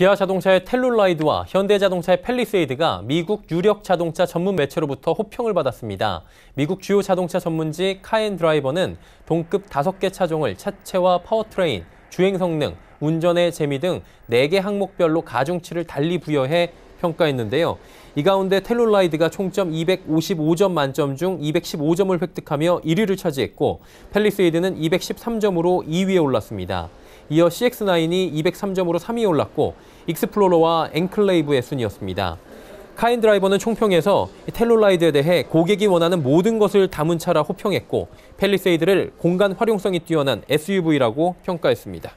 기아 자동차의 텔룰라이드와 현대자동차의 펠리세이드가 미국 유력 자동차 전문 매체로부터 호평을 받았습니다. 미국 주요 자동차 전문지 카엔 드라이버는 동급 5개 차종을 차체와 파워트레인, 주행 성능, 운전의 재미 등 4개 항목별로 가중치를 달리 부여해 평가했는데요. 이 가운데 텔룰라이드가 총점 255점 만점 중 215점을 획득하며 1위를 차지했고 펠리세이드는 213점으로 2위에 올랐습니다. 이어 CX9이 203점으로 3위 올랐고 익스플로러와 엔클레이브의 순이었습니다. 카인 드라이버는 총평에서 텔룰라이드에 대해 고객이 원하는 모든 것을 담은 차라 호평했고 펠리세이드를 공간 활용성이 뛰어난 SUV라고 평가했습니다.